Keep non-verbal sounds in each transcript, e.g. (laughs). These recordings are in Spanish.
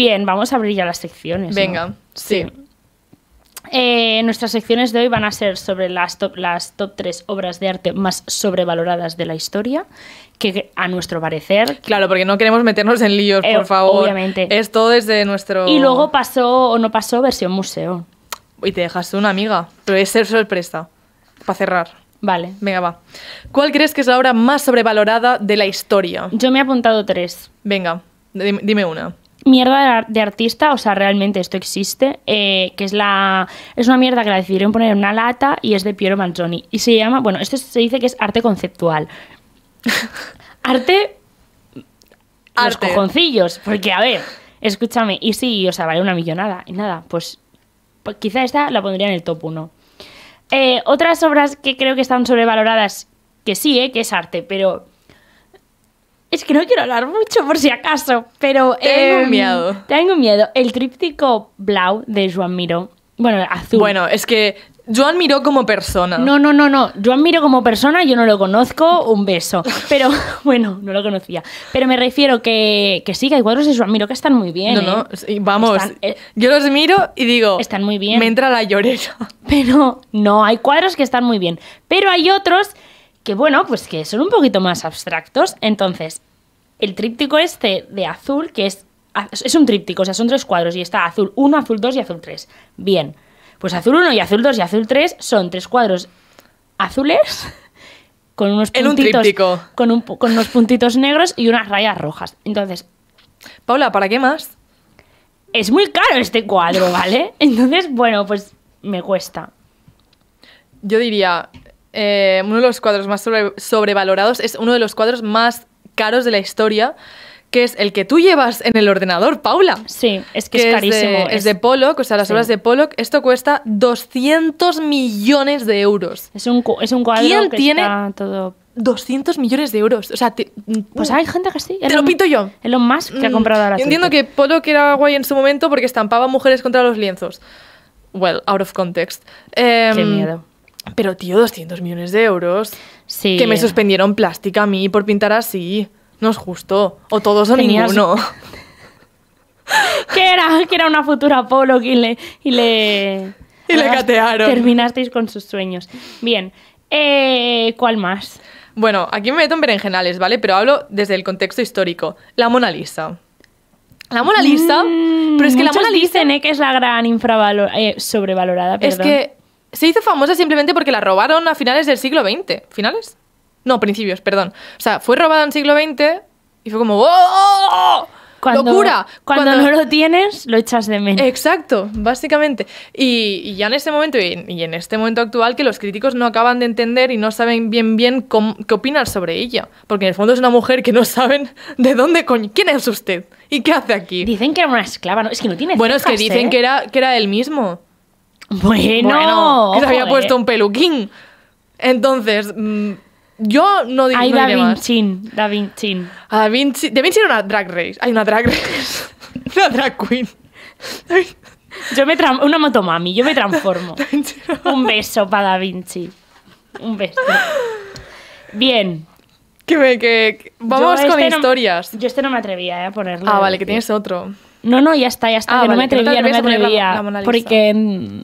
Bien, vamos a abrir ya las secciones. Venga, sí. Eh, nuestras secciones de hoy van a ser sobre las top, las top 3 obras de arte más sobrevaloradas de la historia, que a nuestro parecer... Claro, porque no queremos meternos en líos, por eh, favor. Obviamente. Es todo desde nuestro... Y luego pasó o no pasó versión museo. Y te dejaste una amiga. Pero es ser sorpresa. Para cerrar. Vale. Venga, va. ¿Cuál crees que es la obra más sobrevalorada de la historia? Yo me he apuntado tres. Venga, dime una mierda de artista, o sea, realmente esto existe, eh, que es la es una mierda que la decidieron poner en una lata y es de Piero Manzoni. Y se llama, bueno, esto se dice que es arte conceptual. (laughs) arte... Los cojoncillos, porque a ver, escúchame, y sí, o sea, vale una millonada, y nada, pues, pues quizá esta la pondría en el top 1. Eh, otras obras que creo que están sobrevaloradas, que sí, eh, que es arte, pero es que no quiero hablar mucho por si acaso, pero... Tengo em, miedo. Tengo miedo. El tríptico Blau de Joan Miró. Bueno, azul. Bueno, es que Joan Miró como persona. No, no, no, no. Joan Miró como persona, yo no lo conozco, un beso. (laughs) Pero (laughs) bueno, no lo conocía. Pero me refiero que, sí, que hay cuadros de Joan Miró que están muy bien. No, no, ¿eh? vamos. Eh, yo los miro y digo. Están muy bien. Me entra la llorera. (laughs) Pero no, hay cuadros que están muy bien. Pero hay otros que bueno, pues que son un poquito más abstractos. Entonces, el tríptico este de azul, que es, es un tríptico, o sea, son tres cuadros y está azul 1, azul 2 y azul 3. Bien, pues azul 1 y azul 2 y azul 3 son tres cuadros azules (laughs) con unos puntitos, con unos puntitos negros y unas rayas rojas. Entonces, Paula, ¿para qué más? Es muy caro este cuadro, ¿vale? (laughs) Entonces, bueno, pues me cuesta. Yo diría, eh, uno de los cuadros más sobrevalorados, es uno de los cuadros más caros de la historia, que es el que tú llevas en el ordenador, Paula. Sí, es que, es carísimo. es, de Pollock, o sea, las obras de Pollock. Esto cuesta 200 millones de euros. Es un, es cuadro que tiene todo... 200 millones de euros. O sea, pues uh, hay gente que sí. Te lo pito yo. lo más que ha mm, comprado ahora. Yo entiendo que Pollock era guay en su momento porque estampaba mujeres contra los lienzos. Well, out of context. Qué em, miedo. Pero tío, 200 millones de euros. Sí. Que me suspendieron plástica a mí por pintar así. No es justo. O todos o ninguno. (laughs) que era, que era una futura Polo y le... Y le, catearon. Terminasteis con sus sueños. Bien. Eh, ¿Cuál más? Bueno, aquí me meto en berenjenales, ¿vale? Pero hablo desde el contexto histórico. La Mona Lisa. La Mona Lisa, mm, pero es que la Mona Lisa dicen, eh, que es la gran infravalorada, eh, sobrevalorada, perdón. Es que se hizo famosa simplemente porque la robaron a finales del siglo XX. ¿Finales? No, principios, perdón. O sea, fue robada en siglo XX y fue como ¡Oh! ¡Locura! Cuando, no lo tienes, lo echas de menos. Exacto, básicamente. Y, ya en este momento, y, en este momento actual, que los críticos no acaban de entender y no saben bien bien qué opinar sobre ella. Porque en el fondo es una mujer que no saben de dónde coño... ¿Quién es usted? ¿Y qué hace aquí? Dicen que era una esclava, ¿no? Es que no tiene Bueno, es que dicen ¿eh? que, era, que era él mismo. Bueno, que se había puesto un peluquín. Entonces, mm, yo no digo nada no Da Vinci, Da Vinci. Da Vinci, Da Vinci era una drag race. Hay una drag race. (laughs) una drag queen. yo me una motomami, yo me transformo. (laughs) un beso para Da Vinci. Un beso. Bien. vamos con este historias. yo este no me atrevía eh, a ponerlo. Ah, vale, que tienes otro. No, no, ya está, ya está. que no ah, me atrevía, no, me atrevía. porque mm,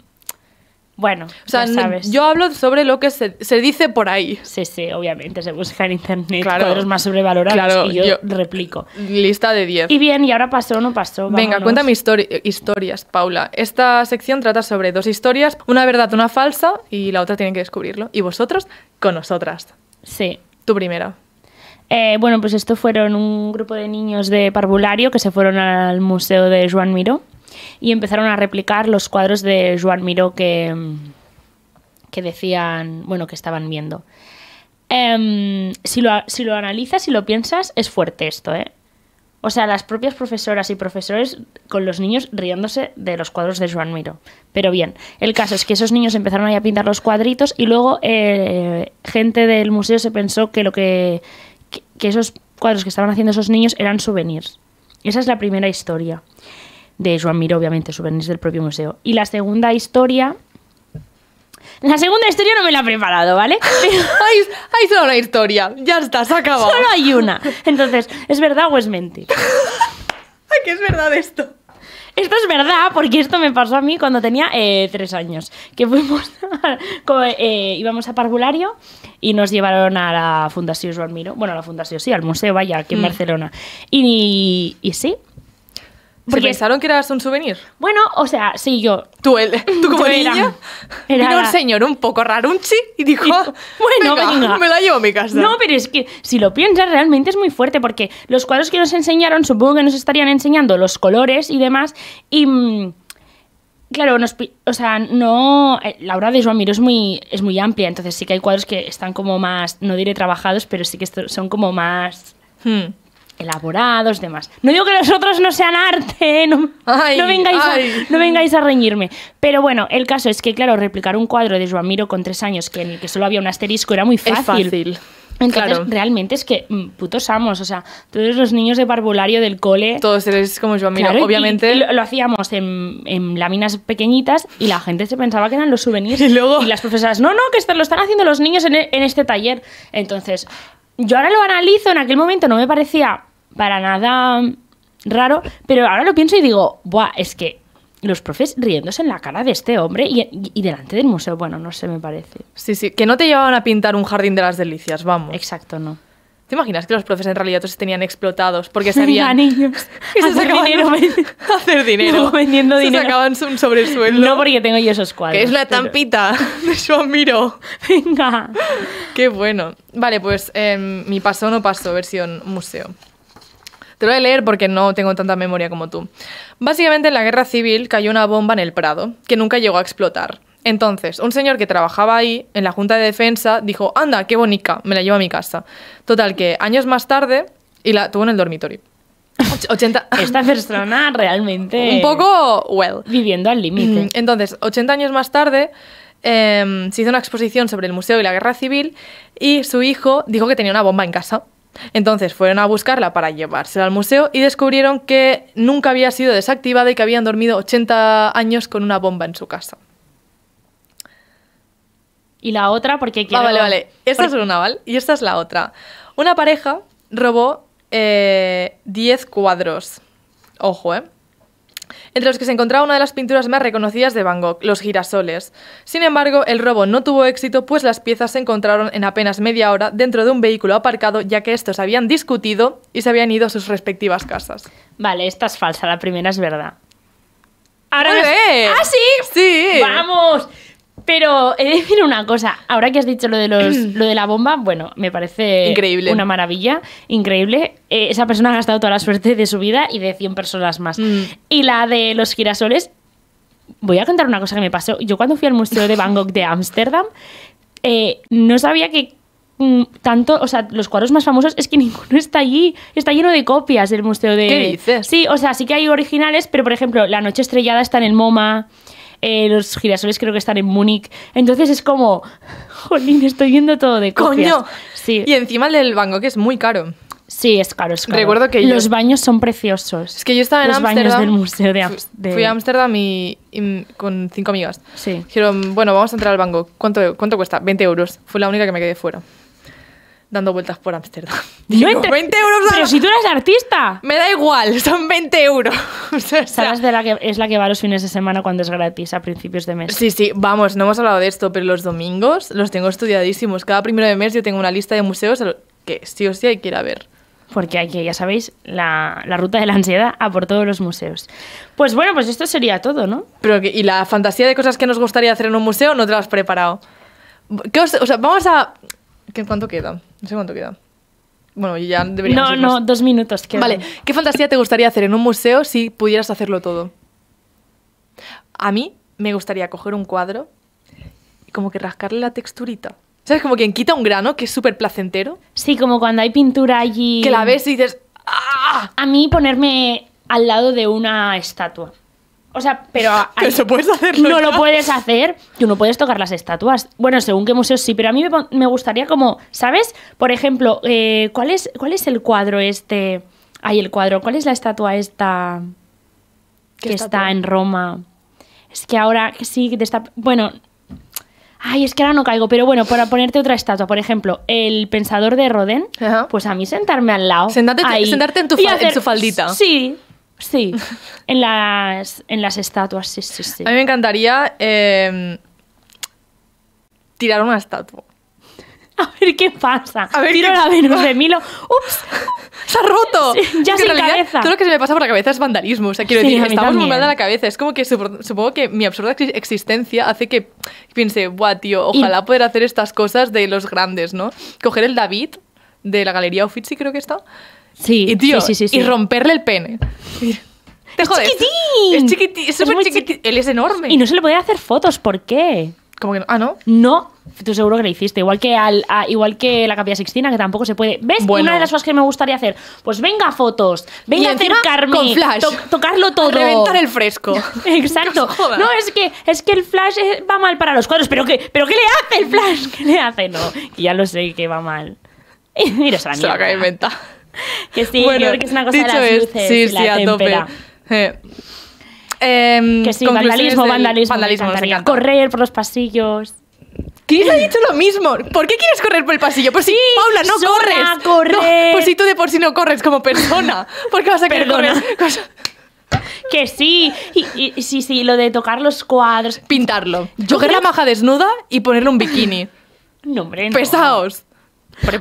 bueno, o sea, yo hablo sobre lo que se, dice por ahí. Sí, sí, obviamente, se busca en internet claro, cuadros más sobrevalorados y yo, replico. Lista de 10. Y bien, y ahora pasó o no pasó. Venga, cuéntame historias, Paula. Esta sección trata sobre dos historias, una verdad, una falsa, y la otra tienen que descubrirlo. Y vosotros con nosotras. Sí. Tu primera. Eh, bueno, pues esto fueron un grupo de niños de parvulario que se fueron al museo de Joan Miró y empezaron a replicar los cuadros de Joan Miró que, que decían, bueno, que estaban viendo. Em, si, lo, analizas y lo piensas, es fuerte esto, ¿eh? O sea, las propias profesoras y profesores con los niños riéndose de los cuadros de Joan Miró. Pero bien, el caso es que esos niños empezaron a pintar los cuadritos y luego eh, gente del museo se pensó que lo que, que esos cuadros que estaban haciendo esos niños eran souvenirs. Esa es la primera historia de Joan Miró, obviamente, su souvenirs del propio museo. Y la segunda historia la segunda historia no me la he preparado, ¿vale? (laughs) hay, hay, solo una historia. Ya está, se acabado. Solo hay una. Entonces, ¿es verdad o es mentira? (laughs) Ay, que es verdad esto. Esto es verdad porque esto me pasó a mí cuando tenía eh, tres años. Que fuimos a, eh, íbamos a Parvulario y nos llevaron a la Fundación Joan Miró. Bueno, a la Fundación, sí, al museo, vaya, aquí en mm. Barcelona. y, y sí, ¿Se pensaron que eras un souvenir? Bueno, o sea, sí, yo. Tú, el, (laughs) tú como niña, era, un señor un poco rarunchi y dijo, bueno, venga, me la llevo a mi casa. No, pero es que si lo piensas realmente es muy fuerte porque los cuadros que nos enseñaron supongo que nos estarían enseñando los colores y demás y... Mm, claro, o sea, no. Eh, la obra de Joan Miró es muy, es muy amplia, entonces sí que hay cuadros que están como más, no diré trabajados, pero sí que son como más. Hmm elaborados, demás. No digo que los otros no sean arte, (laughs) no, no, vengáis a, reñirme. Pero bueno, el caso es que, claro, replicar un cuadro de Joan con tres años, que solo había un asterisco, era muy fácil. Entonces, realmente es que mm, putos amos, o sea, todos los niños de parvulario del cole. Todos eres como Joamiro. obviamente. lo, hacíamos en, láminas pequeñitas y la gente se pensaba que eran los souvenirs. (laughs) Y luego. las profesoras, no, no, que lo están haciendo los niños en este taller. Entonces, yo ahora lo analizo, en aquel momento no me parecía para nada raro, pero ahora lo pienso y digo, buah, es que los profes riéndose en la cara de este hombre y, delante del museo, bueno, no sé, me parece. Sí, sí, que no te llevaban a pintar un jardín de las delicias, vamos. Exacto, no. ¿Te imaginas que los procesos en realidad todos tenían explotados porque (laughs) sabían se sacaban dinero, (laughs) hacer dinero, se un sobresueldo? No porque tengo yo esos cuadros. Que es la tampita de su Miro. (laughs) Venga. Qué bueno. Vale, pues em, mi paso no pasó versión museo. Te lo voy a leer porque no tengo tanta memoria como tú. Básicamente en la guerra civil cayó una bomba en el Prado, que nunca llegó a explotar. Entonces, un señor que trabajaba ahí, en la Junta de Defensa, dijo, anda, qué bonita, me la llevo a mi casa. Total, que años más tarde, y la tuvo en el dormitorio. 80... (laughs) Esta persona realmente... Un poco, well. Viviendo al límite. Mm, entonces, 80 años más tarde, em, se hizo una exposición sobre el museo y la guerra civil y su hijo dijo que tenía una bomba en casa. Entonces fueron a buscarla para llevársela al museo y descubrieron que nunca había sido desactivada y que habían dormido 80 años con una bomba en su casa y la otra porque quiero... Ah, vale, vale. Esta es una, ¿vale? Y esta es la otra. Una pareja robó 10 eh, cuadros. Ojo, ¿eh? Entre los que se encontraba una de las pinturas más reconocidas de Van Gogh, los girasoles. Sin embargo, el robo no tuvo éxito, pues las piezas se encontraron en apenas media hora dentro de un vehículo aparcado, ya que estos habían discutido y se habían ido a sus respectivas casas. Vale, esta es falsa, la primera es verdad. Ahora ¡Ah, sí! ¡Sí! ¡Vamos! Pero he de decir una cosa, ahora que has dicho lo de, los, (clears throat) lo de la bomba, bueno, me parece una maravilla, increíble. Eh, esa persona ha gastado toda la suerte de su vida y de 100 personas más. Mm. Y la de los girasoles, voy a contar una cosa que me pasó. Yo cuando fui al Museo de Bangkok de (laughs) Ámsterdam, eh, no sabía que mm, tanto, o sea, los cuadros más famosos es que (laughs) ninguno está allí, está lleno de copias del museo de... ¿Qué dices? Sí, o sea, sí que hay originales, pero por ejemplo, La noche estrellada está en el MoMA, eh, los girasoles creo que están en Múnich. Entonces es como, jolín, estoy viendo todo de copias. ¡Coño! Sí. Y encima del banco, que es muy caro. Sí, es caro, es caro. Recuerdo que Los baños son preciosos. Es que yo estaba en Ámsterdam. Los baños Fui a Ámsterdam y, con cinco amigas. Sí. Dijeron, bueno, vamos a entrar al banco ¿Cuánto, ¿Cuánto cuesta? 20 euros. Fue la única que me quedé fuera dando vueltas por Ámsterdam. 20 (laughs) euros. Pero si tú eres artista. Me da igual, son 20 euros. (laughs) ¿Sabes de la que es la que va los fines de semana cuando es gratis a principios de mes. Sí, sí, vamos, no hemos hablado de esto, pero los domingos los tengo estudiadísimos. Cada primero de mes yo tengo una lista de museos que sí o sí hay que ir a ver. Porque que ya sabéis, la, ruta de la ansiedad a por todos los museos. Pues bueno, pues esto sería todo, ¿no? Pero y la fantasía de cosas que nos gustaría hacer en un museo no te las has preparado. ¿Qué o sea, vamos a... ¿Qué, ¿Cuánto queda? No sé cuánto queda. Bueno, ya deberíamos. No, no, dos minutos Vale, ¿qué fantasía te gustaría hacer en un museo si pudieras hacerlo todo? A mí me gustaría coger un cuadro y como que rascarle la texturita. ¿Sabes? Como quien quita un grano, que es súper placentero. Sí, como cuando hay pintura allí. Que la ves y dices. ¡ah! A mí ponerme al lado de una estatua. O sea, pero... eso puedes hacerlo No lo puedes hacer. Tú no puedes tocar las estatuas. Bueno, según qué museo sí, pero a mí me, gustaría como... ¿Sabes? Por ejemplo, eh, ¿cuál, es, ¿cuál es el cuadro este...? Ay, el cuadro. ¿Cuál es la estatua esta que está en Roma? Es que ahora sí está... Bueno... Ay, es que ahora no caigo, pero bueno, para ponerte otra estatua, por ejemplo, el pensador de Rodin, pues a mí sentarme al lado. sentarte en tu, faldita. Sí, Sí, en las, en las estatuas, sí, sí, sí. A mí me encantaría eh, tirar una estatua. (laughs) A ver qué pasa. A ver Tiro la Venus de Milo. ¡Ups! (laughs) ¡Se ha roto! ya sin realidad, cabeza. Todo lo que se me pasa por la cabeza es vandalismo. O sea, quiero decir, estamos muy mal de la cabeza. Es como que supongo que mi absurda existencia hace que piense, guau, tío, ojalá poder hacer estas cosas de los grandes, ¿no? Coger el David de la Galería Uffizi, creo que está. Sí, y sí, sí, y romperle el pene. Te es chiquitín. Es chiquitín, es súper chiquitín. Él es enorme. Y no se le podía hacer fotos, ¿por qué? ¿Cómo que Ah, ¿no? No, tú seguro que lo hiciste. Igual que, al, igual que la Capilla sextina que tampoco se puede. ¿Ves? Una de las cosas que me gustaría hacer. Pues venga fotos, venga a acercarme, con flash. tocarlo todo. Reventar el fresco. (laughs) Exacto. no, es que, es que el flash eh, va mal para los cuadros. ¿Pero qué, ¿Pero qué le hace el flash? (laughs) ¿Qué le hace? No, ya lo sé que va mal. (laughs) Mira, se Se lo acabé que sí, bueno, creo que es una cosa dicho de las sí, sí, a tope. Em, que sí, vandalismo, vandalismo, vandalismo correr por los pasillos. ¿Quién ha (laughs) dicho lo mismo? ¿Por qué quieres correr por el pasillo? Pues sí, si, Paula, no corres. Correr. pues si tú de por sí no corres como persona, (laughs) ¿por qué vas a querer correr? (laughs) Que sí, y, sí, sí, lo de tocar los cuadros. Pintarlo. Yo quería la maja desnuda y ponerle un bikini. No, hombre, Pesaos.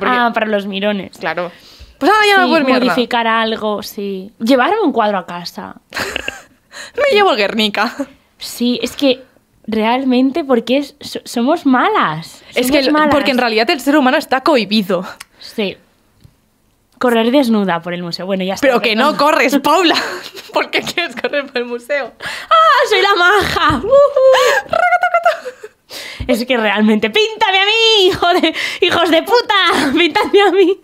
Ah, para los mirones. Claro. Pues ahora ya no modificar algo, sí. Llevarme un cuadro a casa. (laughs) Me llevo el Guernica. Sí, es que realmente porque somos malas. es que porque en realidad el ser humano está cohibido. Sí. Correr desnuda por el museo. Bueno, ya está. Pero que no corres, (laughs) Paula. (laughs) ¿Por qué quieres correr por el museo? ¡Ah! ¡Soy la maja! es que realmente, ¡píntame a mí, hijo de, hijos de puta! ¡Píntame a mí!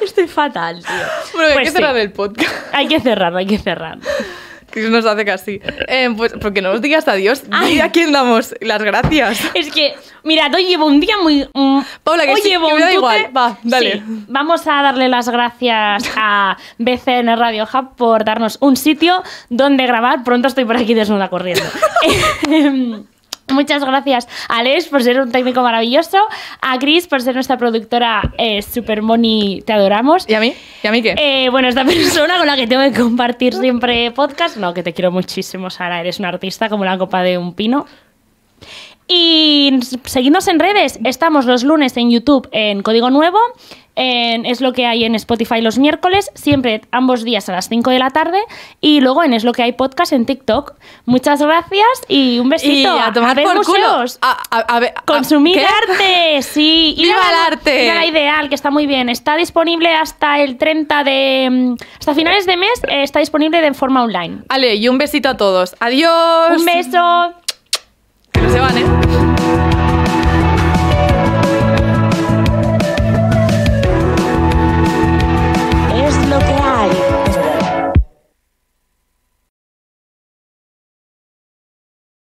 Estoy fatal, tío. Bueno, hay que pues cerrar el podcast. Hay que cerrar, hay que cerrar. nos hace casi. Eh, pues porque no os digas adiós, Ay. a quién damos las gracias. Es que, mira, hoy llevo un día muy. Mm, Paula, que, igual. vamos a darle las gracias a BCN Radio Hub por darnos un sitio donde grabar. Pronto estoy por aquí desnuda corriendo. (laughs) Em, Muchas gracias a Alex por ser un técnico maravilloso, a Chris por ser nuestra productora eh, Super Money, te adoramos. ¿Y a mí? ¿Y a mí qué? Eh, bueno, esta (laughs) persona con la que tengo que compartir siempre podcast, no, que te quiero muchísimo, Sara, eres una artista como la copa de un pino. Y seguidnos en redes, estamos los lunes en YouTube en Código Nuevo, en, es lo que hay en Spotify los miércoles, siempre ambos días a las 5 de la tarde. Y luego en Es lo que hay podcast en TikTok. Muchas gracias y un besito. a tomar ver Consumir arte, sí. (laughs) ¡Viva el arte! ideal, que está muy bien. Está disponible hasta el 30 de. Mm, hasta finales de mes eh, está disponible de forma online. vale y un besito a todos. Adiós. Un beso. Que no se van, ¿eh?